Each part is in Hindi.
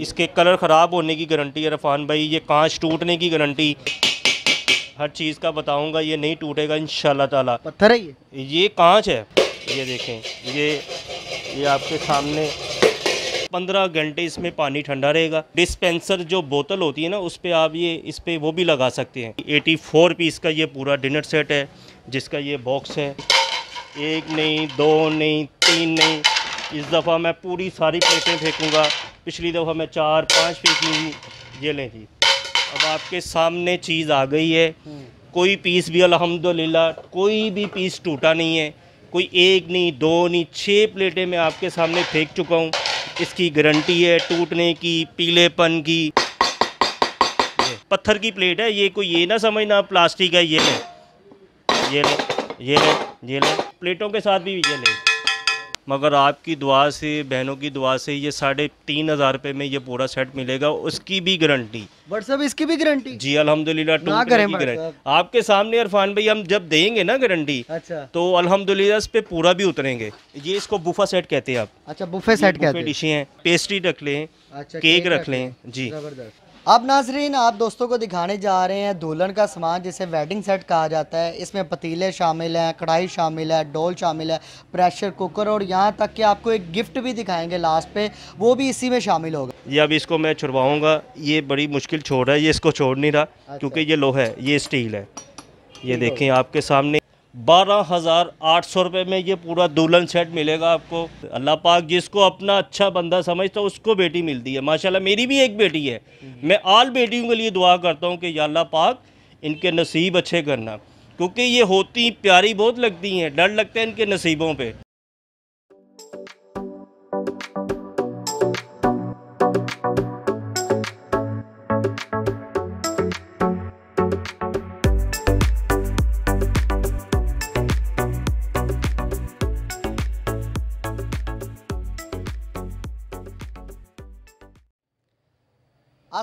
इसके कलर ख़राब होने की गारंटी है रफान भाई ये कांच टूटने की गारंटी हर चीज़ का बताऊंगा ये नहीं टूटेगा इन ताला पत्थर है ये ये कांच है ये देखें ये ये आपके सामने पंद्रह घंटे इसमें पानी ठंडा रहेगा डिस्पेंसर जो बोतल होती है ना उस पर आप ये इस पर वो भी लगा सकते हैं एटी फोर पीस का ये पूरा डिनर सेट है जिसका ये बॉक्स है एक नहीं दो नहीं तीन नहीं इस दफ़ा मैं पूरी सारी प्लेटें फेंकूँगा पिछली दफ़ा मैं चार पाँच फीसदी ये लें जी अब आपके सामने चीज़ आ गई है हम्म। कोई पीस भी अल्हम्दुलिल्लाह कोई भी पीस टूटा नहीं है कोई एक नहीं दो नहीं छः प्लेटें मैं आपके सामने फेंक चुका हूँ इसकी गारंटी है टूटने की पीलेपन की पत्थर की प्लेट है ये कोई ये ना समझना प्लास्टिक है ये लें ये लें ये लें ये लें प्लेटों के साथ भी ये लें मगर आपकी दुआ से बहनों की दुआ से ये साढ़े तीन हज़ार रुपये में ये पूरा सेट मिलेगा उसकी भी गारंटी व्हाट्सअप इसकी भी गारंटी जी अलहमदिल्ला टू गारंटी आपके सामने अरफान भाई हम जब देंगे ना गारंटी अच्छा तो अलहमदिल्ला इस पर पूरा भी उतरेंगे ये इसको बुफा सेट कहते हैं आप अच्छा बुफे सेट कहते हैं डिशें हैं पेस्ट्री रख लें अच्छा, केक रख लें जी अब नाजरीन आप दोस्तों को दिखाने जा रहे हैं दुल्हन का सामान जिसे वेडिंग सेट कहा जाता है इसमें पतीले शामिल हैं कढ़ाई शामिल है डोल शामिल है प्रेशर कुकर और यहाँ तक कि आपको एक गिफ्ट भी दिखाएंगे लास्ट पे वो भी इसी में शामिल होगा ये अब इसको मैं छुड़वाऊँगा ये बड़ी मुश्किल छोड़ रहा है ये इसको छोड़ नहीं रहा अच्छा। क्योंकि ये लोहा है ये स्टील है ये देखें आपके सामने बारह हज़ार आठ सौ रुपये में ये पूरा दुल्हन सेट मिलेगा आपको अल्लाह पाक जिसको अपना अच्छा बंदा समझता है उसको बेटी मिलती है माशाल्लाह मेरी भी एक बेटी है मैं आल बेटियों के लिए दुआ करता हूँ कि या अल्लाह पाक इनके नसीब अच्छे करना क्योंकि ये होती प्यारी बहुत लगती हैं डर लगता है इनके नसीबों पर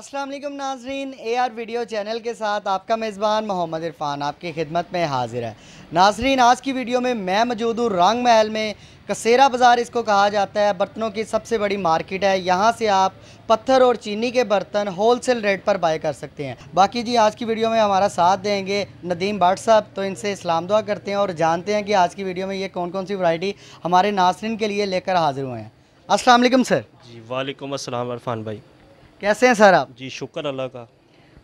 अस्सलाम वालेकुम नाजरीन आर वीडियो चैनल के साथ आपका मेज़बान मोहम्मद इरफान आपकी खिदमत में हाजिर है नाजरीन आज की वीडियो में मैं मौजूद हूँ रंग महल में कसेरा बाज़ार इसको कहा जाता है बर्तनों की सबसे बड़ी मार्केट है यहाँ से आप पत्थर और चीनी के बर्तन होल सेल रेट पर बाय कर सकते हैं बाकी जी आज की वीडियो में हमारा साथ देंगे नदीम भट्ट साहब तो इनसे इस्लाम दुआ करते हैं और जानते हैं कि आज की वीडियो में ये कौन कौन सी वैरायटी हमारे नासरीन के लिए लेकर हाजिर हुए हैं असलम सर जी वालेकुम असलम इरफान भाई कैसे हैं सर आप जी शुक्र अल्लाह का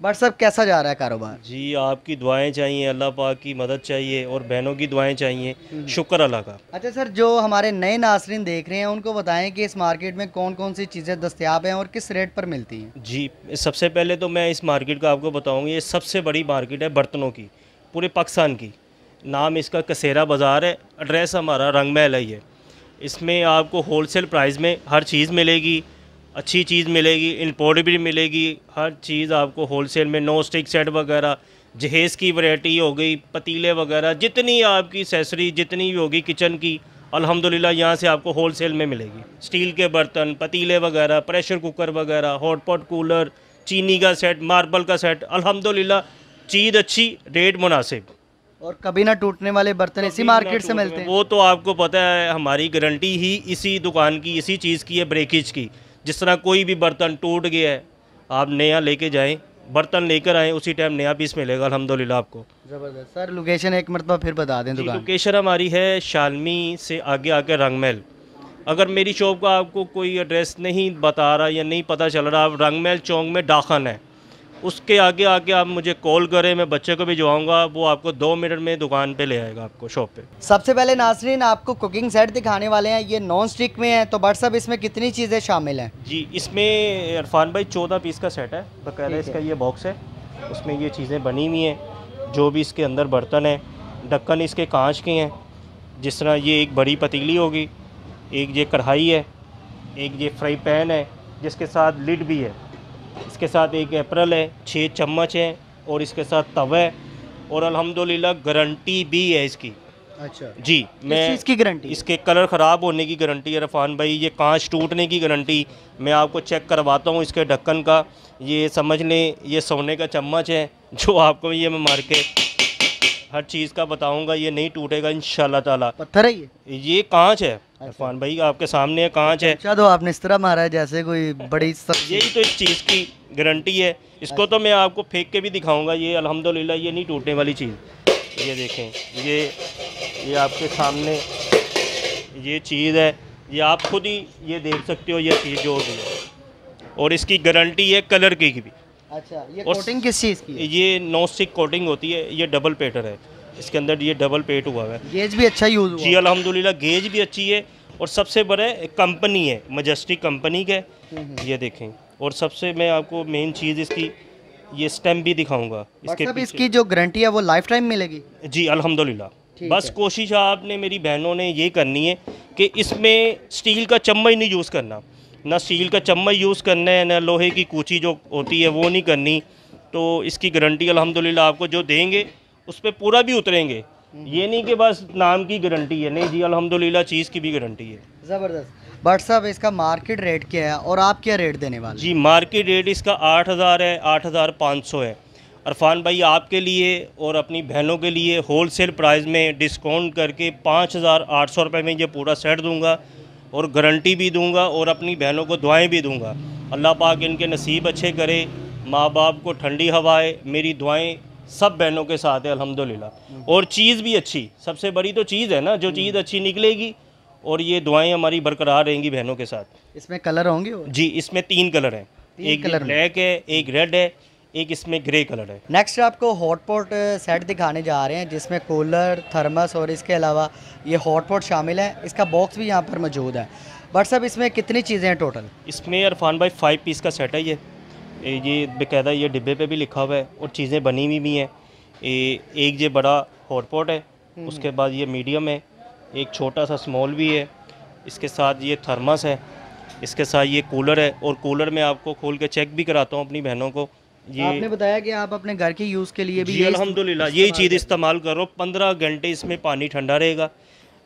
बट सर कैसा जा रहा है कारोबार जी आपकी दुआएं चाहिए अल्लाह पाक की मदद चाहिए और बहनों की दुआएं चाहिए हम्म। शुक्र अल्लाह का अच्छा सर जो हमारे नए नासरीन देख रहे हैं उनको बताएं कि इस मार्केट में कौन कौन सी चीज़ें दस्तियाब हैं और किस रेट पर मिलती हैं जी सबसे पहले तो मैं इस मार्केट का आपको बताऊँगी ये सबसे बड़ी मार्केट है बर्तनों की पूरे पाकिस्तान की नाम इसका कसेरा बाज़ार है एड्रेस हमारा रंग महल है इसमें आपको होल प्राइस में हर चीज़ मिलेगी अच्छी चीज़ मिलेगी इम्पोर्ट भी मिलेगी हर चीज़ आपको होलसेल में नो स्टिक सेट वगैरह जहेज़ की वैरायटी हो गई पतीले वगैरह जितनी आपकी सेसरी जितनी भी होगी किचन की अल्हम्दुलिल्लाह यहाँ से आपको होल सेल में मिलेगी स्टील के बर्तन पतीले वगैरह प्रेशर कुकर वगैरह हॉटपॉट कूलर चीनी का सेट मार्बल का सेट अलहमदिल्ला चीज़ अच्छी रेट मुनासिब और कभी ना टूटने वाले बर्तन इसी मार्केट से मिलते हैं वो तो आपको पता है हमारी गारंटी ही इसी दुकान की इसी चीज़ की है ब्रेकेज की जिस तरह कोई भी बर्तन टूट गया है आप नया लेके जाएं बर्तन लेकर आएँ उसी टाइम नया पीस मिलेगा अलहमदिल्ला आपको ज़बरदस्त सर लोकेशन एक मरतबा फिर बता दें दुकान लोकेशन हमारी है शालमी से आगे रंग रंगमहल अगर मेरी शॉप का आपको कोई एड्रेस नहीं बता रहा या नहीं पता चल रहा आप रंगमहल चौक में डाखन है उसके आगे आके आप मुझे कॉल करें मैं बच्चे को भी भिजवाऊँगा वो आपको दो मिनट में दुकान पे ले आएगा आपको शॉप पे सबसे पहले नासरीन आपको कुकिंग सेट दिखाने वाले हैं ये नॉन स्टिक में है तो बट इसमें कितनी चीज़ें शामिल हैं जी इसमें इरफान भाई चौदह पीस का सेट है बकायदा इसका ये बॉक्स है उसमें ये चीज़ें बनी हुई हैं जो भी इसके अंदर बर्तन है ढक्कन इसके कांच के हैं जिस तरह ये एक बड़ी पतीली होगी एक ये कढ़ाई है एक ये फ्राई पैन है जिसके साथ लिड भी है इसके साथ एक अप्रैल है छः चम्मच है और इसके साथ तवा है और अलहमदिल्ला गारंटी भी है इसकी अच्छा जी मैं इसकी गारंटी इसके कलर ख़राब होने की गारंटी है रफान भाई ये कांच टूटने की गारंटी मैं आपको चेक करवाता हूँ इसके ढक्कन का ये समझ लें ये सोने का चम्मच है जो आपको ये मैं मार के हर चीज़ का बताऊँगा ये नहीं टूटेगा इन शाह पत्थर है ये ये कांच है अच्छा। इरफान भाई आपके सामने कांच है अच्छा तो आपने इस तरह मारा है जैसे कोई बड़ी यही तो इस चीज़ की गारंटी है इसको तो मैं आपको फेंक के भी दिखाऊंगा ये अल्हम्दुलिल्लाह ये नहीं टूटने वाली चीज़ ये देखें ये ये आपके सामने ये चीज़ है ये आप खुद ही ये देख सकते हो ये चीज़ जो भी है और इसकी गारंटी है कलर की भी अच्छा ये कोटिंग किस चीज़ की है? ये नॉन स्टिक कोटिंग होती है ये डबल पेटर है इसके अंदर ये डबल पेट हुआ है गेज भी अच्छा यूज़ जी अलहमदिल्ला गेज भी अच्छी है और सबसे बड़े कंपनी है मजेस्टिक कंपनी के हम्म। ये देखें और सबसे मैं आपको मेन चीज़ इसकी ये स्टेम भी दिखाऊंगा इसके सब मतलब इसकी जो गारंटी है वो लाइफ टाइम मिलेगी जी अल्हम्दुलिल्लाह बस कोशिश आपने मेरी बहनों ने ये करनी है कि इसमें स्टील का चम्मच नहीं यूज़ करना ना स्टील का चम्मच यूज़ करना है ना लोहे की कूची जो होती है वो नहीं करनी तो इसकी गारंटी अल्हम्दुलिल्लाह आपको जो देंगे उस पर पूरा भी उतरेंगे हम्म। ये नहीं कि बस नाम की गारंटी है नहीं जी अलहमदिल्ला चीज़ की भी गारंटी है ज़बरदस्त बट साहब इसका मार्केट रेट क्या है और आप क्या रेट देने वाले जी मार्केट रेट इसका आठ हज़ार है आठ हज़ार पाँच सौ है अरफान भाई आपके लिए और अपनी बहनों के लिए होल सेल प्राइस में डिस्काउंट करके पाँच हज़ार आठ सौ रुपये में ये पूरा सेट दूँगा और गारंटी भी दूँगा और अपनी बहनों को दुआएँ भी दूँगा अल्लाह पाक इनके नसीब अच्छे करे माँ बाप को ठंडी हवाएं मेरी दुआएँ सब बहनों के साथ है अल्हम्दुलिल्लाह और चीज़ भी अच्छी सबसे बड़ी तो चीज़ है ना जो चीज़ अच्छी निकलेगी और ये दुआएं हमारी बरकरार रहेंगी बहनों के साथ इसमें कलर होंगे जी इसमें तीन कलर हैं एक कलर ब्लैक है एक रेड है एक इसमें ग्रे कलर है नेक्स्ट आपको हॉटपॉट सेट uh, दिखाने जा रहे हैं जिसमें कूलर थर्मस और इसके अलावा ये हॉटपॉट शामिल है इसका बॉक्स भी यहाँ पर मौजूद है बट सब इसमें कितनी चीज़ें हैं टोटल इसमें अरफान भाई फाइव पीस का सेट है ये ये बकायदा ये डिब्बे पे भी लिखा हुआ है और चीज़ें बनी हुई भी हैं एक ये बड़ा हॉटपॉट है हम्म। उसके बाद ये मीडियम है एक छोटा सा स्मॉल भी है इसके साथ ये थर्मस है इसके साथ ये कूलर है और कूलर में आपको खोल के चेक भी कराता हूँ अपनी बहनों को ये आपने बताया कि आप अपने घर के यूज़ के लिए भी अलहमदिल्ला यही चीज़ इस्तेमाल करो पंद्रह घंटे इसमें पानी ठंडा रहेगा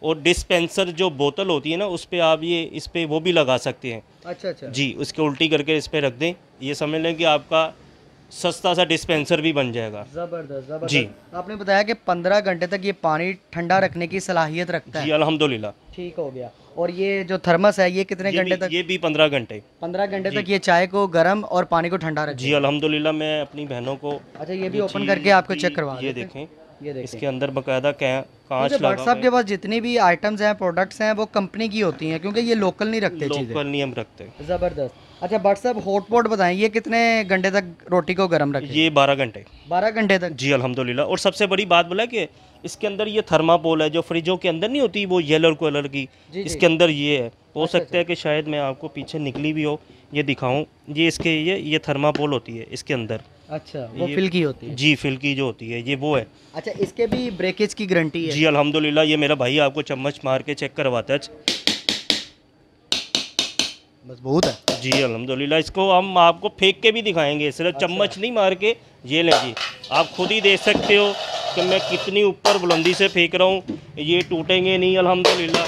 और डिस्पेंसर जो बोतल होती है ना उस पर आप ये इस पर वो भी लगा सकते हैं अच्छा अच्छा जी उसके उल्टी करके इस पर रख दें ये समझ लें कि आपका सस्ता सा डिस्पेंसर भी बन जाएगा जबरदस्त जबरदस्त जी आपने बताया कि पंद्रह घंटे तक ये पानी ठंडा रखने की सलाहियत रखता है जी ठीक हो गया और ये जो थर्मस है ये कितने घंटे तक ये भी पंद्रह घंटे पंद्रह घंटे तक ये चाय को गर्म और पानी को ठंडा रखे जी अलहमदुल्ला मैं अपनी बहनों को अच्छा ये भी ओपन करके आपको चेक करवा ये देखें इसके अंदर बाकायदा कांच साहब के पास जितनी भी आइटम्स हैं प्रोडक्ट्स हैं वो कंपनी की होती हैं क्योंकि ये लोकल नहीं रखते लोकल नहीं हम रखते ज़बरदस्त अच्छा बट साहब हॉट पॉट बताएं ये कितने घंटे तक रोटी को गर्म रखें ये बारह घंटे बारह घंटे तक जी अल्हम्दुलिल्लाह और सबसे बड़ी बात बोला कि इसके अंदर ये थर्मापोल है जो फ्रिजों के अंदर नहीं होती वो येलो कलर की इसके अंदर ये है हो अच्छा, सकता है अच्छा। कि शायद मैं आपको पीछे निकली भी हो ये दिखाऊँ ये इसके ये ये थर्मापोल होती है इसके अंदर अच्छा वो फिल्की होती है जी फिल्की जो होती है ये वो है अच्छा इसके भी ब्रेकेज की गारंटी है जी अल्हम्दुलिल्लाह ये मेरा भाई आपको चम्मच मार के चेक करवाता है मजबूत है जी अल्हम्दुलिल्लाह इसको हम आपको फेंक के भी दिखाएंगे सिर्फ अच्छा। चम्मच नहीं मार के ये लें जी आप खुद ही देख सकते हो कि मैं कितनी ऊपर बुलंदी से फेंक रहा हूँ ये टूटेंगे नहीं अलहमदुल्ला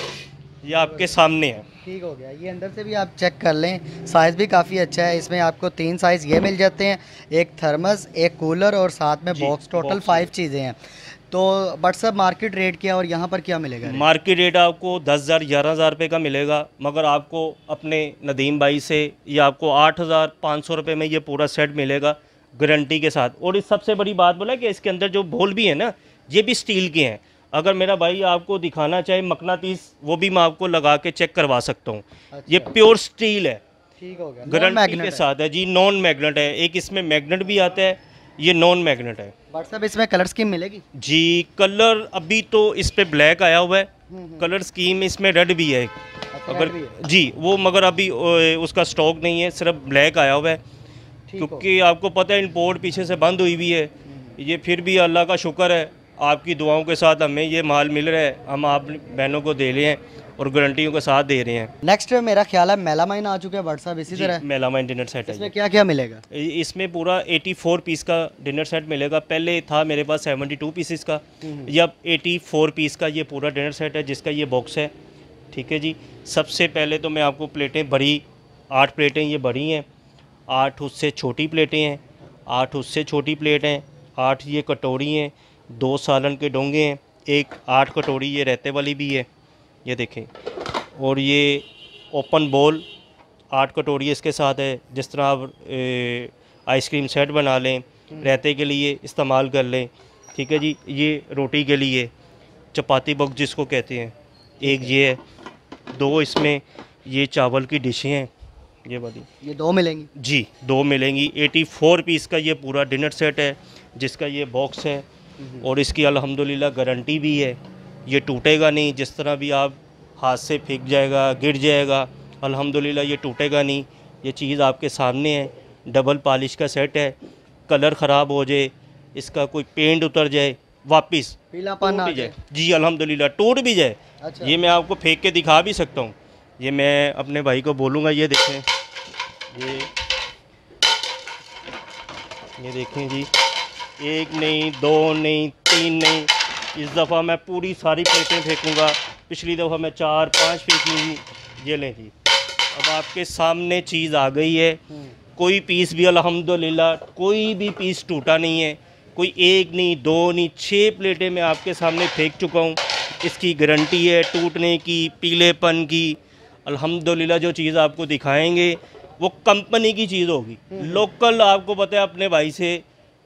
ये आपके सामने है ठीक हो गया ये अंदर से भी आप चेक कर लें साइज़ भी काफ़ी अच्छा है इसमें आपको तीन साइज़ ये मिल जाते हैं एक थर्मस एक कूलर और साथ में बॉक्स टोटल फाइव चीज़ें हैं तो बट सर मार्केट रेट क्या और यहाँ पर क्या मिलेगा मार्केट रेट आपको दस हज़ार ग्यारह हज़ार रुपये का मिलेगा मगर आपको अपने नदीम भाई से या आपको आठ हज़ार पाँच सौ रुपये में ये पूरा सेट मिलेगा गारंटी के साथ और इस सबसे बड़ी बात बोला कि इसके अंदर जो बोल भी है ना ये भी स्टील के हैं अगर मेरा भाई आपको दिखाना चाहे मकनातीस वो भी मैं आपको लगा के चेक करवा सकता हूँ अच्छा। ये प्योर स्टील है ठीक हो गया गारंटी के साथ है जी नॉन मैग्नेट है एक इसमें मैग्नेट भी आता है ये नॉन मैग्नेट है व्हाट्सअप इसमें कलर स्कीम मिलेगी जी कलर अभी तो इस पर ब्लैक आया हुआ है कलर स्कीम हम्म, हम्म। इसमें रेड भी है अच्छा, अगर जी वो मगर अभी उसका स्टॉक नहीं है सिर्फ ब्लैक आया हुआ है क्योंकि आपको पता है इम्पोर्ट पीछे से बंद हुई हुई है हम्म, ये फिर भी अल्लाह का शुक्र है आपकी दुआओं के साथ हमें ये माल मिल रहा है हम आप बहनों को दे रहे हैं और गारंटियों के साथ दे रहे हैं नेक्स्ट मेरा ख्याल है मेलामाइन आ चुका है व्हाट्सअप इसी तरह मेलामाइन डिनर सेट है क्या क्या मिलेगा इसमें पूरा 84 पीस का डिनर सेट मिलेगा पहले था मेरे पास 72 पीसिस का या 84 पीस का ये पूरा डिनर सेट है जिसका ये बॉक्स है ठीक है जी सबसे पहले तो मैं आपको प्लेटें भरी आठ प्लेटें ये भरी हैं आठ उससे छोटी प्लेटें हैं आठ उससे छोटी प्लेटें आठ ये कटोरी हैं दो सालन के डोंगे हैं एक आठ कटोरी ये रहते वाली भी है ये देखें और ये ओपन बॉल आठ कटोरी इसके साथ है जिस तरह आप आइसक्रीम सेट बना लें रहते के लिए इस्तेमाल कर लें ठीक है जी ये रोटी के लिए चपाती बग जिसको कहते हैं एक ये है दो इसमें ये चावल की डिशें हैं ये वाली ये दो मिलेंगी जी दो मिलेंगी 84 पीस का ये पूरा डिनर सेट है जिसका ये बॉक्स है हम्म। और इसकी अल्हम्दुलिल्लाह गारंटी भी है ये टूटेगा नहीं जिस तरह भी आप हाथ से फेंक जाएगा गिर जाएगा अल्हम्दुलिल्लाह ये टूटेगा नहीं ये चीज़ आपके सामने है डबल पॉलिश का सेट है कलर ख़राब हो जाए इसका कोई पेंट उतर जाए वापस पीलापन आ जाए जी अलहमदिल्ला टूट भी जाए अच्छा। ये मैं आपको फेंक के दिखा भी सकता हूँ ये मैं अपने भाई को बोलूँगा ये देखें ये ये देखें जी एक नहीं दो नहीं तीन नहीं इस दफ़ा मैं पूरी सारी प्लेटें फेंकूँगा पिछली दफ़ा मैं चार पाँच फेंकी ये लें जी अब आपके सामने चीज़ आ गई है कोई पीस भी अलहमदिल्ला कोई भी पीस टूटा नहीं है कोई एक नहीं दो नहीं छः प्लेटें मैं आपके सामने फेंक चुका हूँ इसकी गारंटी है टूटने की पीलेपन की अल्हम्दुलिल्लाह जो चीज़ आपको दिखाएंगे वो कंपनी की चीज़ होगी हम्म। लोकल आपको पता है अपने भाई से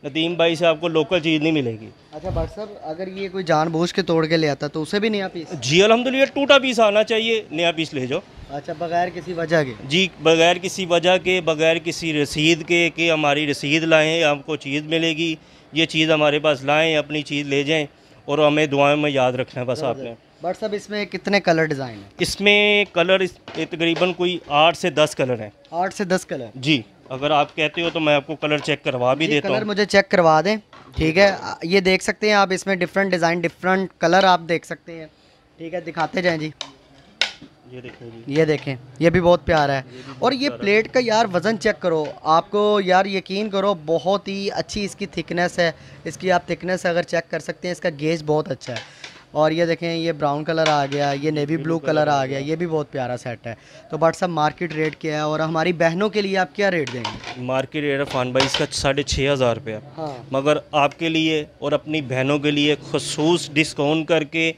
नदीम भाई से आपको लोकल चीज़ नहीं मिलेगी अच्छा डॉक्टर साहब अगर ये कोई जानबूझ के तोड़ के ले आता तो उसे भी नया पीस जी अलहमदिल्ला टूटा पीस आना चाहिए नया पीस ले जाओ अच्छा बगैर किसी वजह के जी बगैर किसी वजह के बगैर किसी रसीद के कि हमारी रसीद लाएँ आपको चीज़ मिलेगी ये चीज़ हमारे पास लाएँ अपनी चीज़ ले जाएँ और हमें दुआएं में याद रखना है बस आपने बट सब इसमें कितने कलर डिज़ाइन है इसमें कलर इस, तकरीबन कोई आठ से दस कलर हैं आठ से दस कलर जी अगर आप कहते हो तो मैं आपको कलर चेक करवा भी देता हूँ मुझे चेक करवा दें ठीक है ये देख सकते हैं आप इसमें डिफरेंट डिज़ाइन डिफरेंट कलर आप देख सकते हैं ठीक है दिखाते जाए जी ये देखें ये देखें ये भी बहुत प्यारा है ये और ये प्लेट का यार वज़न चेक करो आपको यार यकीन करो बहुत ही अच्छी इसकी थिकनेस है इसकी आप थिकनेस अगर चेक कर सकते हैं इसका गेज बहुत अच्छा है और ये देखें ये ब्राउन कलर आ गया ये नेवी ब्लू कलर आ गया ये भी बहुत प्यारा सेट है तो बट सब मार्केट रेट क्या है और हमारी बहनों के लिए आप क्या रेट देंगे मार्केट रेट है फान भाई इसका साढ़े छः हज़ार रुपया हाँ। मगर आपके लिए और अपनी बहनों के लिए खसूस डिस्काउंट करके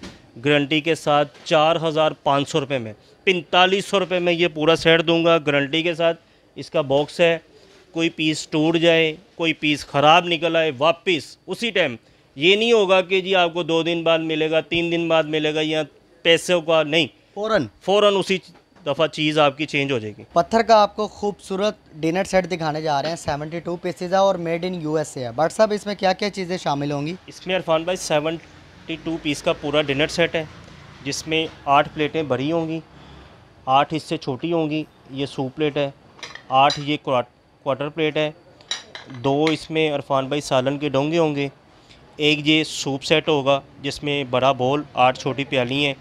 गारंटी के साथ चार हज़ार पाँच सौ रुपये में पैंतालीस सौ रुपये में ये पूरा सेट दूँगा गारंटी के साथ इसका बॉक्स है कोई पीस टूट जाए कोई पीस ख़राब निकल आए वापस उसी टाइम ये नहीं होगा कि जी आपको दो दिन बाद मिलेगा तीन दिन बाद मिलेगा या पैसों का नहीं फ़ौरन फ़ौरन उसी दफ़ा चीज़ आपकी चेंज हो जाएगी पत्थर का आपको खूबसूरत डिनर सेट दिखाने जा रहे हैं सेवेंटी टू पीसेज है और मेड इन ए है बट साहब इसमें क्या क्या चीज़ें शामिल होंगी इसमें इरफान भाई सेवेंटी टू पीस का पूरा डिनर सेट है जिसमें आठ प्लेटें भरी होंगी आठ इससे छोटी होंगी ये सूप प्लेट है आठ ये क्वार्टर प्लेट है दो इसमें इरफान भाई सालन के डोंगे होंगे एक ये सूप सेट होगा जिसमें बड़ा बोल आठ छोटी प्याली हैं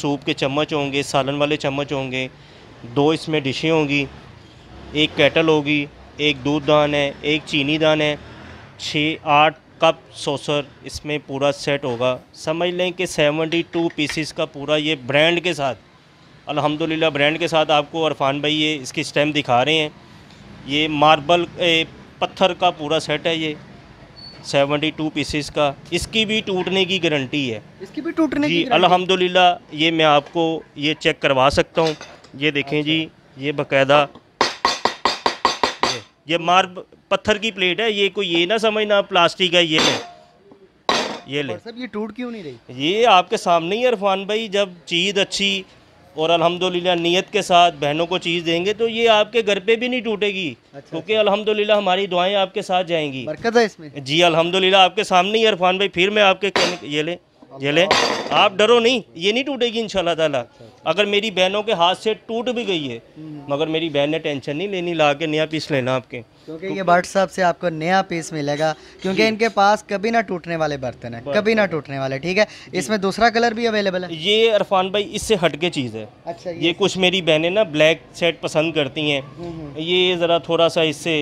सूप के चम्मच होंगे सालन वाले चम्मच होंगे दो इसमें डिशें होंगी एक कैटल होगी एक दूध दान है एक चीनी दान है छः आठ कप सोसर इसमें पूरा सेट होगा समझ लें कि सेवेंटी टू पीसीस का पूरा ये ब्रांड के साथ अल्हम्दुलिल्लाह ब्रांड के साथ आपको अरफान भाई ये इसकी स्टैम्प दिखा रहे हैं ये मार्बल ए, पत्थर का पूरा सेट है ये सेवेंटी टू पीसेस का इसकी भी टूटने की गारंटी है इसकी भी टूटने जी अलहमदिल्ला ये मैं आपको ये चेक करवा सकता हूँ ये देखें जी अच्छा। ये बाकायदा ये, ये मार पत्थर की प्लेट है ये कोई ये ना समझना प्लास्टिक है ये ले ये ले सर ये टूट क्यों नहीं रही ये आपके सामने ही अरफान भाई जब चीज़ अच्छी और अल्हम्दुलिल्लाह नियत के साथ बहनों को चीज़ देंगे तो ये आपके घर पे भी नहीं टूटेगी अच्छा, अच्छा। क्योंकि अच्छा। अल्हम्दुलिल्लाह हमारी दुआएं आपके साथ जाएंगी बरकत है इसमें जी अल्हम्दुलिल्लाह आपके सामने ही अरफान भाई फिर मैं आपके ये लें झेले आप डरो नहीं ये नहीं टूटेगी इन ताला अगर मेरी बहनों के हाथ से टूट भी गई है मगर मेरी बहन ने टेंशन नहीं लेनी ला के नया पीस लेना आपके क्योंकि ये साहब से आपको नया पीस मिलेगा क्योंकि इनके पास कभी ना टूटने वाले बर्तन है कभी ना टूटने वाले ठीक है इसमें दूसरा कलर भी अवेलेबल है ये अरफान भाई इससे हटके चीज़ है अच्छा ये, कुछ मेरी बहने ना ब्लैक सेट पसंद करती हैं हम्म, हम्म। ये ज़रा थोड़ा सा इससे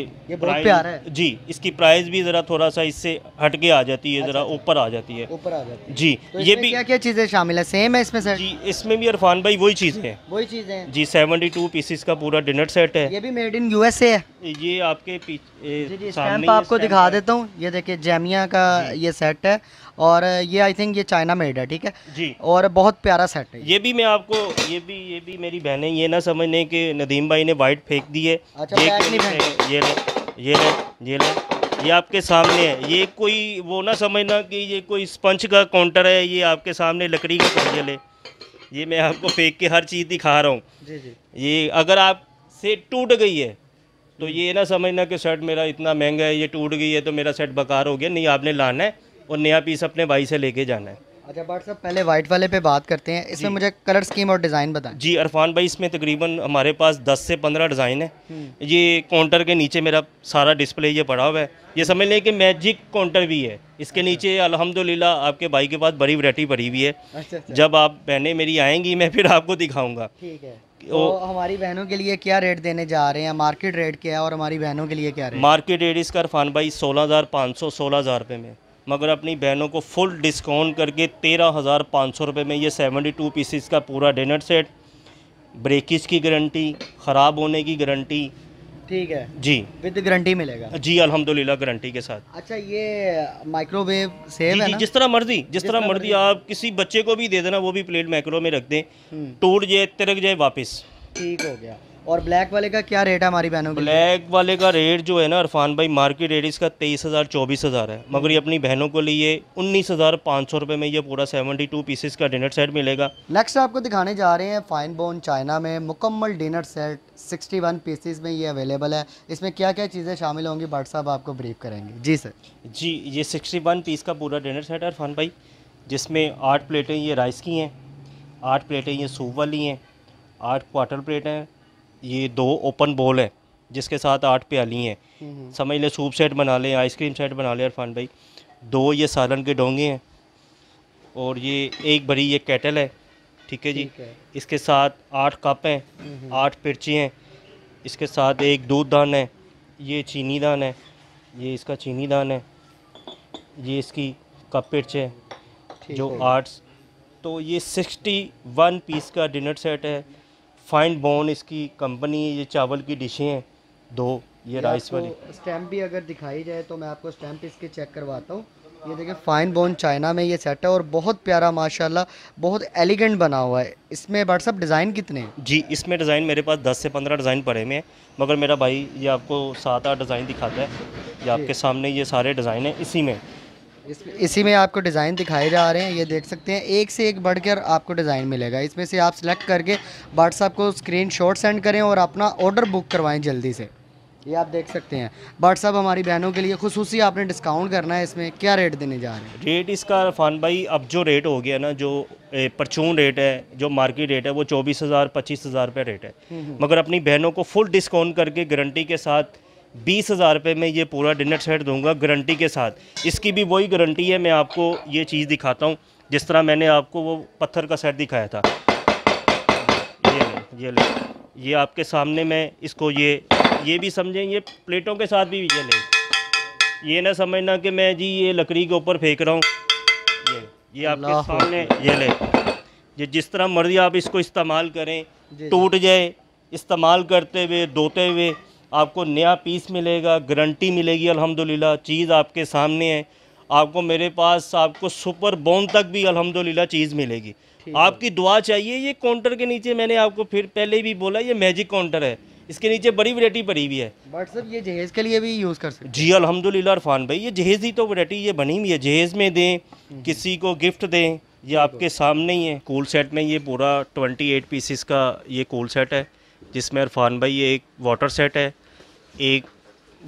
जी इसकी प्राइस भी ज़रा थोड़ा सा इससे हटके आ जाती है अच्छा, ज़रा अच्छा। ऊपर आ जाती है ऊपर आ जाती है जी तो ये भी क्या क्या चीज़ें शामिल है सेम है इसमें सर जी इसमें भी अरफान भाई वही चीज़ें हैं वही चीज़ें हैं जी सेवेंटी टू पीसीस का पूरा डिनर सेट है ये भी मेड इन यूएसए है ये आपके जी स्टैम्प तो आपको दिखा देता हूँ ये देखिए जैमिया का ये सेट है और ये आई थिंक ये चाइना मेड है ठीक है जी और बहुत प्यारा सेट है ये भी मैं आपको ये भी ये भी मेरी बहन है ये ना समझने कि नदीम भाई ने वाइट फेंक दी है अच्छा ये ये ये ले ये ले ये आपके सामने है ये कोई वो ना समझना कि ये कोई स्पंच का काउंटर है ये आपके सामने लकड़ी का कंजल है ये मैं आपको फेंक के हर चीज़ दिखा रहा हूँ जी जी ये अगर आप से टूट गई है तो ये ना समझना कि शर्ट मेरा इतना महंगा है ये टूट गई है तो मेरा शर्ट बकार हो गया नहीं आपने लाना है और नया पीस अपने भाई से लेके जाना है अच्छा बट साहब पहले वाइट वाले पे बात करते हैं इसमें मुझे कलर स्कीम और डिज़ाइन बताएं जी अरफान भाई इसमें तकरीबन हमारे पास 10 से 15 डिज़ाइन है ये काउंटर के नीचे मेरा सारा डिस्प्ले ये पड़ा हुआ है ये समझ लें कि मैजिक काउंटर भी है इसके अच्छा। नीचे अल्हम्दुलिल्लाह आपके भाई के पास बड़ी वरायटी पड़ी हुई है अच्छा, अच्छा। जब आप बहनें मेरी आएंगी मैं फिर आपको दिखाऊँगा ठीक है तो हमारी बहनों के लिए क्या रेट देने जा रहे हैं मार्केट रेट क्या है और हमारी बहनों के लिए क्या रेट मार्केट रेट इसका अरफान भाई सोलह हज़ार पाँच सौ सोलह हज़ार में मगर अपनी बहनों को फुल डिस्काउंट करके तेरह हज़ार पाँच सौ रुपये में ये सेवेंटी टू पीसीस का पूरा डिनर सेट ब्रेकिज की गारंटी ख़राब होने की गारंटी ठीक है जी विद गारंटी मिलेगा जी अल्हम्दुलिल्लाह गारंटी के साथ अच्छा ये माइक्रोवेव सेव है ना? जिस तरह मर्जी जिस, जिस तरह, मर्जी आप किसी बच्चे को भी दे देना वो भी प्लेट माइक्रो में रख दें हम्म। टूट जाए तिरक जाए वापस ठीक हो गया और ब्लैक वाले का क्या रेट है हमारी बहनों ब्लैक वाले का रेट जो है ना अरफान भाई मार्केट रेट इसका तेईस हज़ार चौबीस हज़ार है मगर ये अपनी बहनों को लिए उन्नीस हज़ार पाँच सौ रुपये में ये पूरा सेवेंटी टू पीसेस का डिनर सेट मिलेगा नेक्स्ट आपको दिखाने जा रहे हैं फाइन बोन चाइना में मुकम्मल dinner set sixty one pieces में ये अवेलेबल है इसमें क्या क्या चीज़ें शामिल होंगी भट साहब आपको ब्रीफ करेंगे जी सर जी ये सिक्सटी वन पीस का पूरा डिनर सेट है अरफान भाई जिसमें आठ प्लेटें ये राइस की हैं आठ प्लेटें ये सूप वाली हैं आठ क्वार्टर प्लेटें हैं ये दो ओपन बॉल है जिसके साथ आठ प्याली हैं हम्म। समझ लें सूप सेट बना लें आइसक्रीम सेट बना लें इरफान भाई दो ये सालन के डोंगे हैं और ये एक बड़ी ये कैटल है ठीक है जी है। इसके साथ आठ कप हैं हम्म। आठ पिर्ची हैं इसके साथ एक दूध दान है ये चीनी दान है ये इसका चीनी दान है ये इसकी कप पिर्च है जो आर्ट्स तो ये सिक्सटी वन पीस का डिनर सेट है फाइन बोन इसकी कंपनी ये चावल की डिशें हैं दो ये राइस वाली स्टैम्प भी अगर दिखाई जाए तो मैं आपको स्टैम्प इसके चेक करवाता हूँ ये देखिए फाइन बोन चाइना में ये सेट है और बहुत प्यारा माशाल्लाह बहुत एलिगेंट बना हुआ है इसमें व्हाट्सअप डिज़ाइन कितने हैं जी इसमें डिज़ाइन मेरे पास 10 से 15 डिज़ाइन पड़े हुए हैं मगर मेरा भाई ये आपको सात आठ डिज़ाइन दिखाता है ये आपके सामने ये सारे डिज़ाइन हैं इसी में इस इसी में आपको डिज़ाइन दिखाए जा रहे हैं ये देख सकते हैं एक से एक बढ़कर आपको डिज़ाइन मिलेगा इसमें से आप सेलेक्ट करके व्हाट्सअप को स्क्रीन शॉट सेंड करें और अपना ऑर्डर बुक करवाएं जल्दी से ये आप देख सकते हैं व्हाट्सअप हमारी बहनों के लिए खसूसी आपने डिस्काउंट करना है इसमें क्या रेट देने जा रहे हैं रेट इसका अरफान भाई अब जो रेट हो गया ना जो परचून रेट है जो मार्केट रेट है वो चौबीस हज़ार पच्चीस हज़ार रुपये रेट है हम्म, हम्म। मगर अपनी बहनों को फुल डिस्काउंट करके गारंटी के साथ बीस हज़ार रुपये में ये पूरा डिनर सेट दूंगा गारंटी के साथ इसकी भी वही गारंटी है मैं आपको ये चीज़ दिखाता हूँ जिस तरह मैंने आपको वो पत्थर का सेट दिखाया था ये ले ये ले ये आपके सामने मैं इसको ये ये भी समझें ये प्लेटों के साथ भी ये ले ये ना समझना कि मैं जी ये लकड़ी के ऊपर फेंक रहा हूँ ये ये आपके सामने ये ले ये जिस तरह मर्जी आप इसको इस्तेमाल करें टूट जाए इस्तेमाल करते हुए धोते हुए आपको नया पीस मिलेगा गारंटी मिलेगी अल्हम्दुलिल्लाह चीज़ आपके सामने है आपको मेरे पास आपको सुपर बोन तक भी अल्हम्दुलिल्लाह चीज़ मिलेगी आपकी दुआ चाहिए ये काउंटर के नीचे मैंने आपको फिर पहले भी बोला ये मैजिक काउंटर है इसके नीचे बड़ी वरायटी पड़ी हुई है बट सर ये जहेज के लिए भी यूज़ कर सकते जी अलहमदिल्ला इरफान भाई ये जहेज ही तो वरायटी ये बनी हुई है जहेज में दें हम्म। किसी को गिफ्ट दें ये आपके सामने ही है कूल सेट में ये पूरा ट्वेंटी एट पीसिस का ये कूल सेट है जिसमें इरफान भाई ये एक वाटर सेट है एक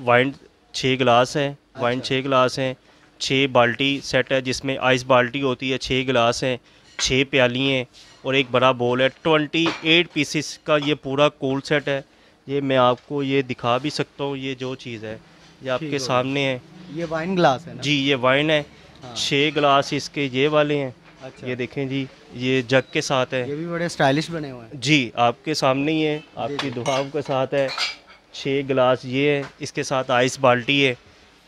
वाइन छः गिलास हैं वाइन छः गिलास हैं छः बाल्टी सेट है जिसमें आइस बाल्टी होती है छः गिलास हैं छः प्याली हैं और एक बड़ा बोल है ट्वेंटी एट पीसीस का ये पूरा कोल सेट है ये मैं आपको ये दिखा भी सकता हूँ ये जो चीज़ है ये आपके सामने है ये वाइन ग्लास है ना? जी ये वाइन है हाँ। छः गिलास इसके ये वाले हैं अच्छा। ये देखें जी ये जग के साथ है ये भी बड़े स्टाइलिश बने हुए हैं जी आपके सामने ही है आपकी दुआओं के साथ है छः गिलास ये है इसके साथ आइस बाल्टी है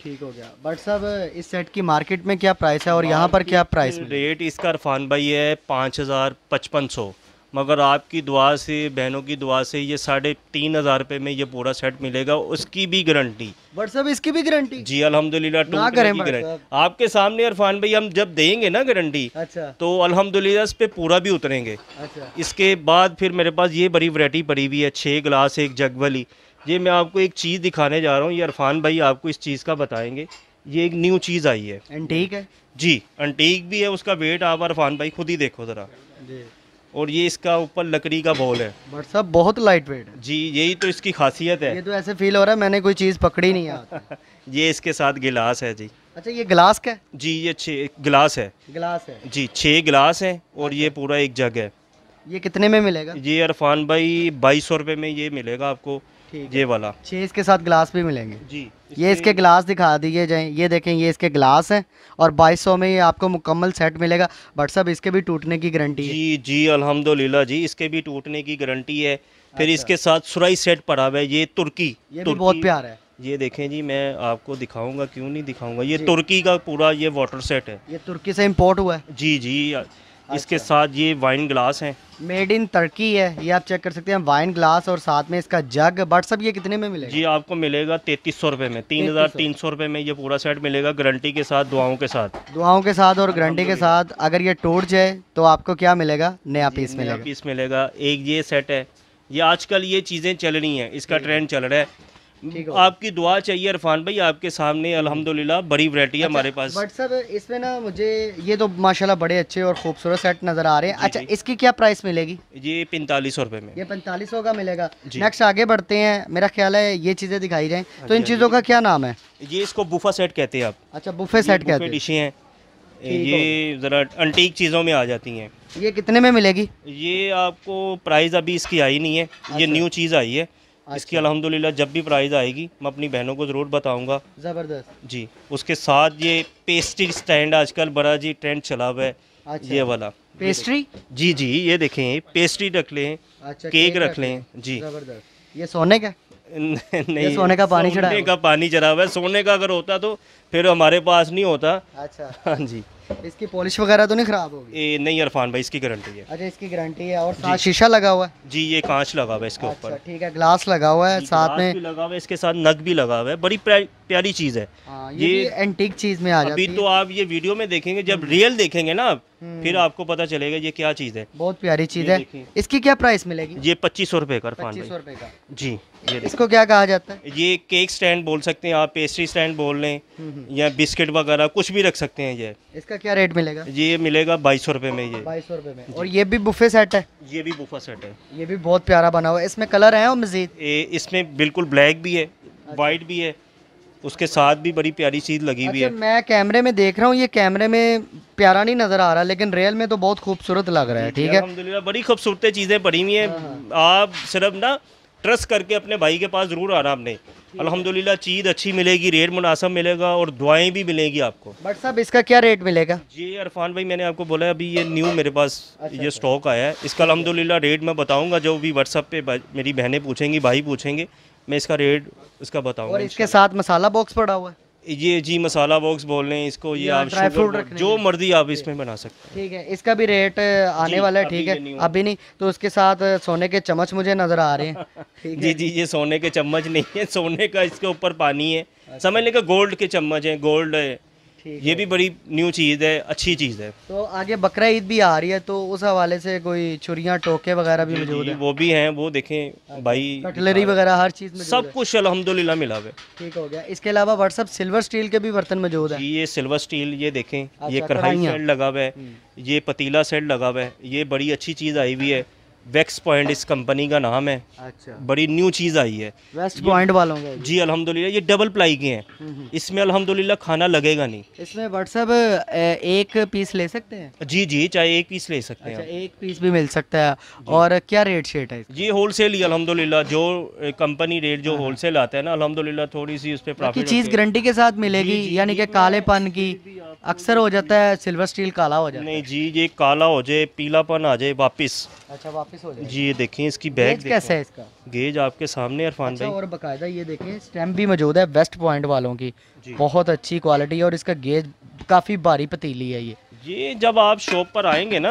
ठीक हो गया बट साहब इस सेट की मार्केट में क्या प्राइस है और यहाँ पर क्या प्राइस रेट इसका अरफान भाई है पाँच हज़ार पचपन सौ मगर आपकी दुआ से बहनों की दुआ से ये साढ़े तीन हज़ार रुपये में ये पूरा सेट मिलेगा उसकी भी गारंटी बट साहब इसकी भी गारंटी जी अलहमदिल्ला आपके सामने अरफान भाई हम जब देंगे ना गारंटी अच्छा तो अलहमदिल्ला इस पर पूरा भी उतरेंगे अच्छा इसके बाद फिर मेरे पास ये बड़ी वरायटी पड़ी हुई है छः गिलास एक जग वाली ये मैं आपको एक चीज़ दिखाने जा रहा हूँ ये अरफान भाई आपको इस चीज़ का बताएंगे ये एक न्यू चीज़ आई है एंटीक है जी एंटीक भी है उसका वेट आप अरफान भाई खुद ही देखो ज़रा और ये इसका ऊपर लकड़ी का बॉल है बट सब बहुत लाइट वेट है जी यही तो इसकी खासियत है ये तो ऐसे फील हो रहा है मैंने कोई चीज़ पकड़ी नहीं है ये इसके साथ गिलास है जी अच्छा ये गिलास का जी ये छः गिलास है गिलास है जी छः गिलास है और ये पूरा एक जग है ये कितने में मिलेगा ये अरफान भाई बाईस सौ रुपये में ये मिलेगा आपको ये वाला छह इसके साथ ग्लास भी मिलेंगे जी इसके ये इसके ग्लास दिखा दिए जाए ये देखें ये इसके ग्लास हैं और 2200 में ये आपको मुकम्मल सेट मिलेगा बट सब इसके भी टूटने की गारंटी है जी जी अल्हम्दुलिल्लाह जी इसके भी टूटने की गारंटी है अच्छा। फिर इसके साथ सुराई सेट पड़ा हुआ है ये तुर्की ये तुर्की, बहुत प्यार है ये देखें जी मैं आपको दिखाऊंगा क्यों नहीं दिखाऊंगा ये तुर्की का पूरा ये वाटर सेट है ये तुर्की से इम्पोर्ट हुआ है जी जी इसके अच्छा। साथ ये वाइन ग्लास है मेड इन तुर्की है ये आप चेक कर सकते हैं वाइन ग्लास और साथ में इसका जग बट सब ये कितने में मिलेगा जी आपको मिलेगा तैतीस सौ रुपये में तीन हज़ार तीन सौ रुपये में ये पूरा सेट मिलेगा गारंटी के साथ दुआओं के साथ दुआओं के साथ और गारंटी के साथ अगर ये टूट जाए तो आपको क्या मिलेगा नया पीस मिलेगा पीस मिलेगा एक ये सेट है ये आजकल ये चीज़ें चल रही है इसका ट्रेंड चल रहा है आपकी दुआ चाहिए इरफान भाई आपके सामने अल्हम्दुलिल्लाह बड़ी वरायटी है अच्छा, हमारे पास बट सर इसमें ना मुझे ये तो माशाल्लाह बड़े अच्छे और खूबसूरत सेट नज़र आ रहे हैं अच्छा इसकी क्या प्राइस मिलेगी ये पैंतालीस सौ में ये पैंतालीस सौ का मिलेगा नेक्स्ट आगे बढ़ते हैं मेरा ख्याल है ये चीज़ें दिखाई जाए तो हाँ इन हाँ चीज़ों का क्या नाम है ये इसको बुफा सेट कहते हैं आप अच्छा बुफे सेट कहते हैं हैं ये ज़रा अंटीक चीज़ों में आ जाती हैं ये कितने में मिलेगी ये आपको प्राइस अभी इसकी आई नहीं है ये न्यू अच्छा। चीज़ आई है इसकी अलहमदिल्ला जब भी प्राइज़ आएगी मैं अपनी बहनों को ज़रूर बताऊंगा ज़बरदस्त जी उसके साथ ये पेस्ट्री स्टैंड आजकल बड़ा जी ट्रेंड चला हुआ है अच्छा। ये वाला पेस्ट्री जी जी ये देखें पेस्ट्री रख लें अच्छा, केक रख लें जी ज़बरदस्त ये सोने का नहीं सोने का पानी चढ़ा सोने का पानी चढ़ा हुआ है सोने का अगर होता तो फिर हमारे पास नहीं होता अच्छा हाँ जी इसकी पॉलिश वगैरह तो नहीं खराब होगी नहीं अरफान भाई इसकी गारंटी है अच्छा इसकी गारंटी है और साथ शीशा लगा हुआ है जी ये कांच लगा हुआ है इसके अच्छा, ऊपर अच्छा, ठीक है ग्लास लगा हुआ है साथ में लगा हुआ है इसके साथ नग भी लगा हुआ है बड़ी प्यारी चीज़ है आ, हाँ, ये, ये एंटीक चीज़ में आ जाती अभी तो आप ये वीडियो में देखेंगे जब रियल देखेंगे ना आप हम्म। फिर आपको पता चलेगा ये क्या चीज़ है बहुत प्यारी चीज़ है इसकी क्या प्राइस मिलेगी ये पच्चीस सौ रूपए का सौ का जी ये इसको क्या कहा जाता है ये केक स्टैंड बोल सकते हैं आप पेस्ट्री स्टैंड बोल लें हम्म, हम्म। या बिस्किट वगैरह कुछ भी रख सकते हैं ये इसका क्या रेट मिलेगा ये मिलेगा बाईस सौ में ये बाईस में और ये भी बुफे सेट है ये भी बुफा सेट है ये भी बहुत प्यारा बना हुआ है इसमें कलर है और मजीद इसमें बिल्कुल ब्लैक भी है व्हाइट अच्छा। भी है उसके साथ भी बड़ी प्यारी चीज़ लगी हुई अच्छा, है मैं कैमरे में देख रहा हूँ ये कैमरे में प्यारा नहीं नज़र आ रहा लेकिन रियल में तो बहुत खूबसूरत लग रहा है ठीक है बड़ी खूबसूरत चीज़ें पड़ी हुई है हाँ, हाँ। आप सिर्फ ना ट्रस्ट करके अपने भाई के पास ज़रूर आना आपने अलहमदुल्ला चीज़ अच्छी मिलेगी रेट मुनासब मिलेगा और दुआएं भी मिलेंगी आपको बट साहब इसका क्या रेट मिलेगा जी अरफान भाई मैंने आपको बोला अभी ये न्यू मेरे पास अच्छा, ये स्टॉक अच्छा। आया है इसका अलहमदिल्ला रेट मैं बताऊंगा जो भी व्हाट्सअप पे मेरी बहनें पूछेंगी भाई पूछेंगे मैं इसका रेट उसका बताऊँगा और इसके साथ मसाला बॉक्स पड़ा हुआ है ये जी मसाला बॉक्स बोल रहे हैं इसको ये आप ड्राई फ्रूट जो मर्जी आप इसमें बना सकते हैं ठीक है इसका भी रेट आने वाला है ठीक है नहीं अभी नहीं तो उसके साथ सोने के चम्मच मुझे नजर आ रहे हैं जी जी ये सोने के चम्मच नहीं है सोने का इसके ऊपर पानी है अच्छा। समझ लेगा गोल्ड के चम्मच है गोल्ड है ये भी बड़ी न्यू चीज़ है अच्छी चीज़ है तो आगे बकरा ईद भी आ रही है तो उस हवाले से कोई छुरियाँ टोके वगैरह भी मौजूद है वो भी हैं वो देखें अच्छा, भाई कटलरी वगैरह हर चीज़ में सब कुछ अलहमदुल्ला मिला हुआ ठीक हो गया इसके अलावा व्हाट्सअप सिल्वर स्टील के भी बर्तन मौजूद है ये सिल्वर स्टील ये देखें ये अच्छा, कढ़ाई सेट लगा हुआ है हम्म। ये पतीला सेट लगा हुआ है ये बड़ी अच्छी चीज़ आई हुई है वेक्स पॉइंट इस कंपनी का नाम है अच्छा बड़ी न्यू चीज़ आई है वेस्ट पॉइंट वालों के जी अल्हम्दुलिल्लाह ये डबल प्लाई की हैं हम्म, हम्म। इसमें अल्हम्दुलिल्लाह खाना लगेगा नहीं इसमें व्हाट्सएप एक पीस ले सकते हैं जी जी चाहे एक पीस ले सकते अच्छा, हैं एक पीस भी मिल सकता है और क्या रेट हाँ। शेट मतलब है ये होलसेल ही अलहमदुल्ला जो कंपनी रेट जो होलसेल आता है ना अलहमदुल्ला थोड़ी सी उस पर चीज़ गारंटी के साथ मिलेगी यानी कि काले की अक्सर हो जाता है सिल्वर स्टील काला हो जाता है नहीं जी ये काला हो जाए पीलापन आ जाए वापिस अच्छा वापिस वापस हो जाएगा जी ये देखें इसकी बैग कैसा है इसका गेज आपके सामने अरफान अच्छा, भाई और बकायदा ये देखें स्टैम्प भी मौजूद है वेस्ट पॉइंट वालों की बहुत अच्छी क्वालिटी है और इसका गेज काफ़ी भारी पतीली है ये ये जब आप शॉप पर आएंगे ना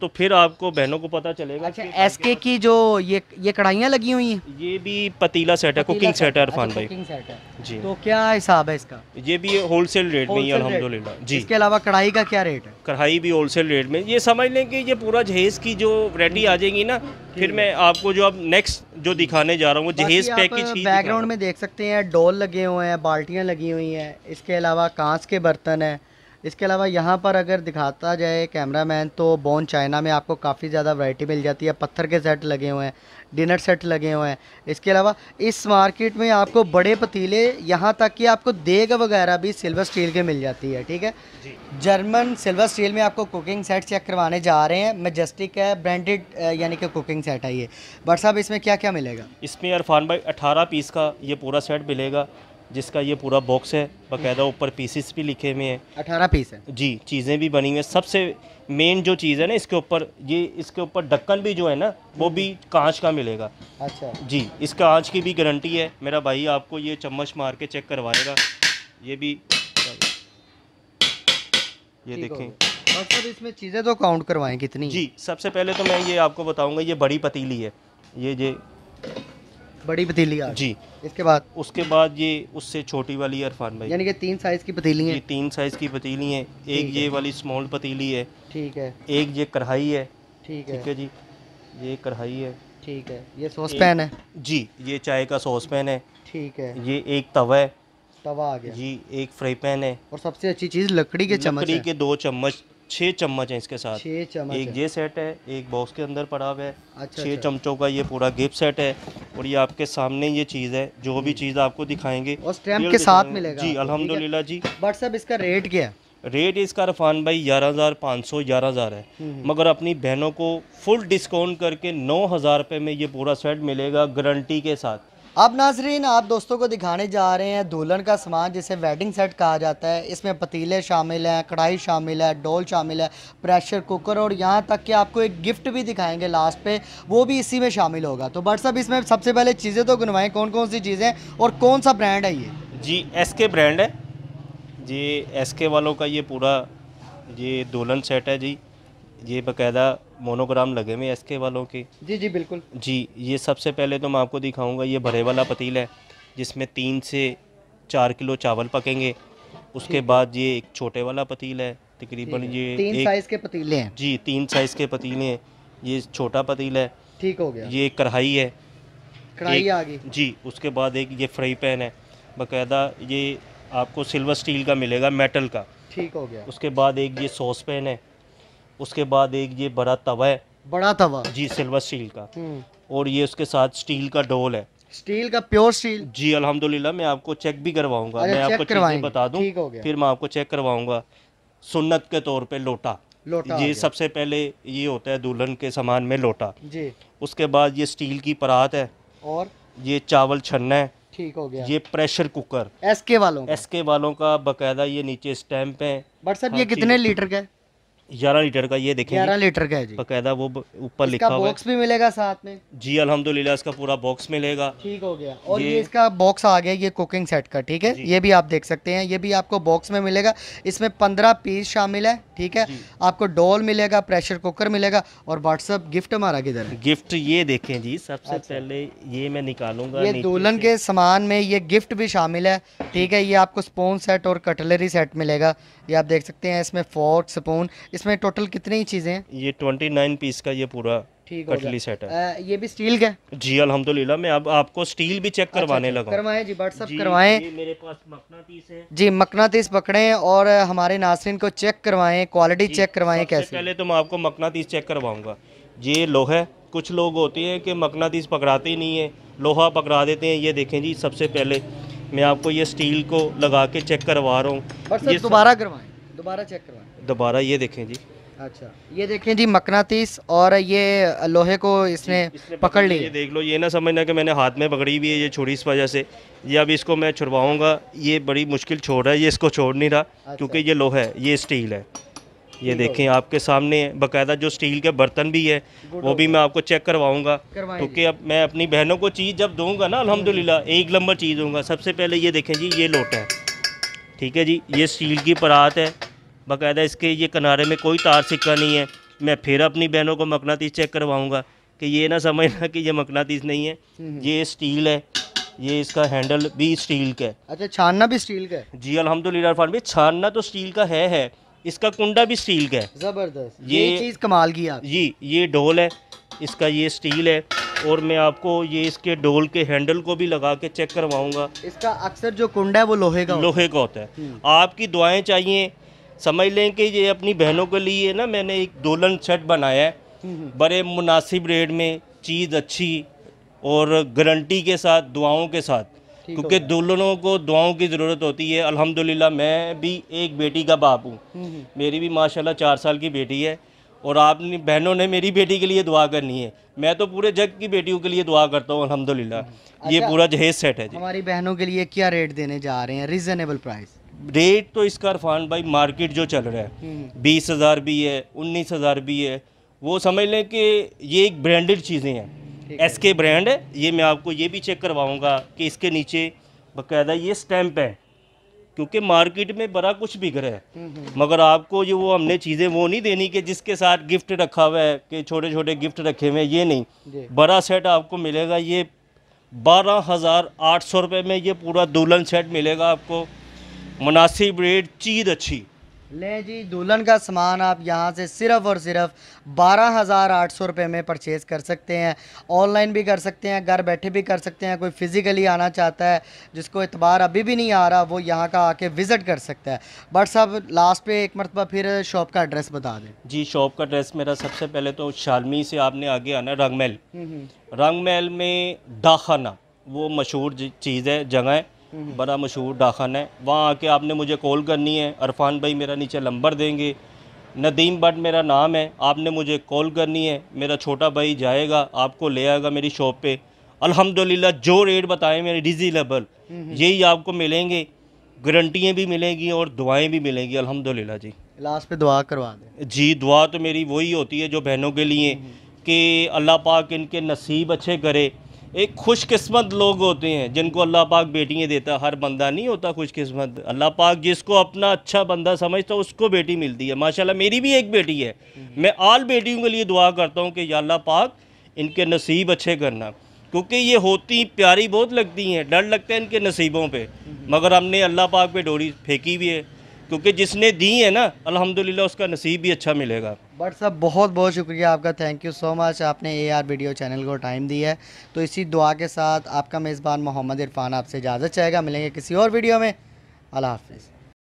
तो फिर आपको बहनों को पता चलेगा अच्छा एस के की जो ये ये कढ़ाइयाँ लगी हुई हैं ये भी पतीला सेट है कुकिंग सेट है अच्छा, अरफान भाई कुकिंग सेट है जी तो क्या हिसाब है इसका ये भी होलसेल रेट में ही अलहमदुल्ला जी इसके अलावा कढ़ाई का क्या रेट है कढ़ाई भी होलसेल रेट में ये समझ लें कि ये पूरा जहेज की जो रेडी आ जाएगी ना फिर मैं आपको जो अब नेक्स्ट जो दिखाने जा रहा हूँ वो जहेज पैकेज बैकग्राउंड में देख सकते हैं डोल लगे हुए हैं बाल्टियाँ लगी हुई हैं इसके अलावा कांच के बर्तन है इसके अलावा यहाँ पर अगर दिखाता जाए कैमरा मैन तो बोन चाइना में आपको काफ़ी ज़्यादा वैरायटी मिल जाती है पत्थर के सेट लगे हुए हैं डिनर सेट लगे हुए हैं इसके अलावा इस मार्केट में आपको बड़े पतीले यहाँ तक कि आपको देग वगैरह भी सिल्वर स्टील के मिल जाती है ठीक है जर्मन सिल्वर स्टील में आपको कुकिंग सेट चेक करवाने जा रहे हैं मेजेस्टिक है ब्रांडेड यानी कि कुकिंग सेट है ये बट साहब इसमें क्या क्या मिलेगा इसमें अरफान भाई अठारह पीस का ये पूरा सेट मिलेगा जिसका ये पूरा बॉक्स है बाकायदा ऊपर पीसेस भी लिखे हुए हैं अठारह पीस है जी चीज़ें भी बनी हुई हैं सबसे मेन जो चीज़ है ना इसके ऊपर ये इसके ऊपर ढक्कन भी जो है ना वो हम्म। भी कांच का मिलेगा अच्छा जी इस कांच की भी गारंटी है मेरा भाई आपको ये चम्मच मार के चेक करवाएगा ये भी ये देखें सर इसमें चीज़ें तो काउंट करवाएं कितनी जी सबसे पहले तो मैं ये आपको बताऊंगा ये बड़ी पतीली है ये ये बड़ी पतीली जी इसके बाद उसके बाद ये उससे छोटी वाली अरफान भाई यानी कि तीन साइज की पतीली है तीन साइज की पतीली है एक ये वाली स्मॉल पतीली है ठीक है एक ये कढ़ाई है ठीक है ठीक है जी ये कढ़ाई है ठीक है ये सॉस पैन है जी ये चाय का सॉस पैन है ठीक है ये एक तवा है तवा आ गया जी एक फ्राई पैन है और सबसे अच्छी चीज़ लकड़ी के चम्मच लकड़ी के दो चम्मच छः चम्मच है इसके साथ छः चम्मच एक ये सेट है एक बॉक्स के अंदर पड़ा हुआ है अच्छा, छः अच्छा। चमचों का ये पूरा गिफ्ट सेट है और ये आपके सामने ये चीज़ है जो भी हम्म। चीज़ आपको दिखाएंगे और स्टैम्प के साथ मिलेगा जी अल्हम्दुलिल्लाह जी बट सब इसका रेट क्या है रेट इसका रफान भाई ग्यारह हज़ार पाँच सौ ग्यारह हज़ार है हम्म, हम्म। मगर अपनी बहनों को फुल डिस्काउंट करके नौ हज़ार रुपये में ये पूरा सेट मिलेगा गारंटी के साथ अब नाजरीन आप दोस्तों को दिखाने जा रहे हैं दुल्हन का सामान जिसे वेडिंग सेट कहा जाता है इसमें पतीले शामिल हैं कढ़ाई शामिल है डोल शामिल है प्रेशर कुकर और यहाँ तक कि आपको एक गिफ्ट भी दिखाएंगे लास्ट पे वो भी इसी में शामिल होगा तो बट सब इसमें सबसे पहले चीज़ें तो गुनवाएँ कौन कौन सी चीज़ें और कौन सा ब्रांड है ये जी एस के ब्रांड है जी एस के वालों का ये पूरा ये दुल्हन सेट है जी ये बकायदा मोनोग्राम लगे हुए एस के वालों के जी जी बिल्कुल जी ये सबसे पहले तो मैं आपको दिखाऊंगा ये भरे वाला पतीला है जिसमें तीन से चार किलो चावल पकेंगे उसके बाद ये एक छोटे वाला पतीला है तकरीबन ये तीन साइज के पतीले हैं जी तीन साइज के पतीले हैं ये छोटा पतीला है ठीक हो गया ये कढ़ाई है कढ़ाई आ गई जी उसके बाद एक ये फ्राई पैन है बाकायदा ये आपको सिल्वर स्टील का मिलेगा मेटल का ठीक हो गया उसके बाद एक ये सॉस पैन है उसके बाद एक ये बड़ा तवा है बड़ा तवा जी सिल्वर स्टील का हम्म। और ये उसके साथ स्टील का डोल है स्टील का प्योर स्टील जी अल्हम्दुलिल्लाह मैं आपको चेक भी करवाऊंगा मैं आपको चीजें बता दूं फिर मैं आपको चेक करवाऊंगा सुन्नत के तौर पे लोटा लोटा ये सबसे पहले ये होता है दुल्हन के सामान में लोटा जी उसके बाद ये स्टील की परात है और ये चावल छन्ना है ठीक हो गया ये प्रेशर कुकर एसके वालों एसके वालों का बकायदा ये नीचे स्टैम्प है बट सर हाँ ये कितने लीटर का ग्यारह लीटर का ये देखिए ग्यारह लीटर का है जी बकायदा वो ऊपर लिखा हुआ बॉक्स भी मिलेगा साथ में जी अलहमदुल्ला इसका पूरा बॉक्स मिलेगा ठीक हो गया और ये, ये इसका बॉक्स आ गया ये कुकिंग सेट का ठीक है ये भी आप देख सकते हैं ये भी आपको बॉक्स में मिलेगा इसमें पंद्रह पीस शामिल है ठीक है आपको डॉल मिलेगा प्रेशर कुकर मिलेगा और व्हाट्सअप गिफ्ट हमारा किधर है गिफ्ट ये देखे जी सबसे अच्छा। पहले ये मैं निकालूंगा ये दुल्हन के सामान में ये गिफ्ट भी शामिल है ठीक है ये आपको स्पून सेट और कटलरी सेट मिलेगा ये आप देख सकते हैं इसमें फोर्क स्पून इसमें टोटल कितनी चीज़ें हैं ये ट्वेंटी नाइन पीस का ये पूरा कटली सेट है आ, ये भी स्टील का जी अलहमदुल्ला मैं अब आपको स्टील भी चेक अच्छा, करवाने लगा करवाए जी व्हाट्सअप करवाए मेरे पास मकनातीस है जी मकनातीस पकड़े और हमारे नासरीन को चेक करवाए क्वालिटी चेक करवाए कैसे पहले तो मैं आपको मकनातीस चेक करवाऊंगा ये लोहे कुछ लोग होते हैं कि मकनातीस पकड़ाते ही नहीं है लोहा पकड़ा देते हैं ये देखें जी सबसे पहले मैं आपको ये स्टील को लगा के चेक करवा रहा हूँ दोबारा करवाए दोबारा चेक करवाएं दोबारा ये देखें जी अच्छा ये देखें जी मकनातीस और ये लोहे को इसने पकड़, पकड़ लिया ये देख लो ये ना समझना कि मैंने हाथ में पकड़ी हुई है ये छुरी इस वजह से ये अब इसको मैं छुड़वाऊंगा ये बड़ी मुश्किल छोड़ रहा है ये इसको छोड़ नहीं रहा अच्छा। क्योंकि ये लोहा है ये स्टील है ये देखें आपके सामने बाकायदा जो स्टील के बर्तन भी है वो भी मैं आपको चेक करवाऊंगा क्योंकि अब मैं अपनी बहनों को चीज़ जब दूंगा ना अलहमदिल्ला हम्म। एक लंबा चीज़ दूंगा सबसे पहले ये देखें जी ये लोटा है ठीक है जी ये स्टील की परात है बाकायदा इसके ये किनारे में कोई तार सिक्का नहीं है मैं फिर अपनी बहनों को मकनातीस चेक करवाऊँगा कि ये ना समझना कि ये मकनातीस नहीं है हम्म, हम्म। ये स्टील है ये इसका हैंडल भी स्टील का है अच्छा छानना भी स्टील का है जी अलहमदुल्ला फान भी छानना तो स्टील का है है इसका कुंडा भी स्टील का है ज़बरदस्त ये, ये चीज़ कमाल की आप जी ये डोल है इसका ये स्टील है और मैं आपको ये इसके डोल के हैंडल को भी लगा के चेक करवाऊंगा इसका अक्सर जो कुंडा है वो लोहे का लोहे का होता है हम्म। आपकी दुआएं चाहिए समझ लें कि ये अपनी बहनों के लिए ना मैंने एक दोलन सेट बनाया है हम्म, हम्म। बड़े मुनासिब रेट में चीज़ अच्छी और गारंटी के साथ दुआओं के साथ क्योंकि दुल्हनों को दुआओं की ज़रूरत होती है अल्हम्दुलिल्लाह मैं भी एक बेटी का बाप हूँ हम्म, मेरी भी माशाल्लाह चार साल की बेटी है और आपने बहनों ने मेरी बेटी के लिए दुआ करनी है मैं तो पूरे जग की बेटियों के लिए दुआ करता हूँ अलहमदिल्ला ये अच्छा, पूरा जहेज सेट है हमारी बहनों के लिए क्या रेट देने जा रहे हैं रिजनेबल प्राइस रेट तो इसका इरफान भाई मार्केट जो चल रहा है हम्म। बीस हज़ार भी है उन्नीस हज़ार भी है वो समझ लें कि ये एक ब्रांडेड चीज़ें हैं एस के ब्रांड है ये मैं आपको ये भी चेक करवाऊँगा कि इसके नीचे बाकायदा ये स्टैम्प है क्योंकि मार्केट में बड़ा कुछ बिक रहा है हम्म, हम्म। मगर आपको ये वो हमने चीज़ें वो नहीं देनी कि जिसके साथ गिफ्ट रखा हुआ है कि छोटे छोटे गिफ्ट रखे हुए हैं ये नहीं बड़ा सेट आपको मिलेगा ये बारह हज़ार आठ सौ रुपये में ये पूरा दुल्हन सेट मिलेगा आपको मुनासिब रेट चीज अच्छी ले जी दुल्हन का सामान आप यहाँ से सिर्फ और सिर्फ बारह हज़ार आठ सौ रुपये में परचेज़ कर सकते हैं ऑनलाइन भी कर सकते हैं घर बैठे भी कर सकते हैं कोई फ़िज़िकली आना चाहता है जिसको इतबार अभी भी नहीं आ रहा वो यहाँ का आके विज़िट कर सकता है बट सब लास्ट पे एक मरतबा फिर शॉप का एड्रेस बता दें जी शॉप का एड्रेस मेरा सबसे पहले तो शालमी से आपने आगे आना रंग महल हम्म, हम्म। रंग महल में दाखाना वो मशहूर चीज़ है जगह है बड़ा मशहूर डाखाना है वहाँ आके आपने मुझे कॉल करनी है अरफान भाई मेरा नीचे नंबर देंगे नदीम भट्ट मेरा नाम है आपने मुझे कॉल करनी है मेरा छोटा भाई जाएगा आपको ले आएगा मेरी शॉप पे अल्हम्दुलिल्लाह जो रेट बताएं मेरे डिजीलेबल यही आपको मिलेंगे गारंटियाँ भी मिलेंगी और दुआएं भी मिलेंगी अल्हम्दुलिल्लाह जी लास्ट पे दुआ करवा दें जी दुआ तो मेरी वही होती है जो बहनों के लिए कि अल्लाह पाक इनके नसीब अच्छे करे एक खुशकस्मत लोग होते हैं जिनको अल्लाह पाक बेटियाँ देता हर बंदा नहीं होता खुशकस्मत अल्लाह पाक जिसको अपना अच्छा बंदा समझता उसको बेटी मिलती है माशाल्लाह मेरी भी एक बेटी है हम्म। मैं आल बेटियों के लिए दुआ करता हूँ कि अल्लाह पाक इनके नसीब अच्छे करना क्योंकि ये होती प्यारी बहुत लगती हैं डर लगता है इनके नसीबों पर हम्म। मगर हमने अल्लाह पाक पर डोरी फेंकी भी है क्योंकि जिसने दी है ना अल्हम्दुलिल्लाह उसका नसीब भी अच्छा मिलेगा बट सब बहुत बहुत शुक्रिया आपका थैंक यू सो मच आपने ए आर वीडियो चैनल को टाइम दिया है तो इसी दुआ के साथ आपका मेज़बान मोहम्मद इरफान आपसे इजाज़त चाहेगा मिलेंगे किसी और वीडियो में अल्लाह हाफिज़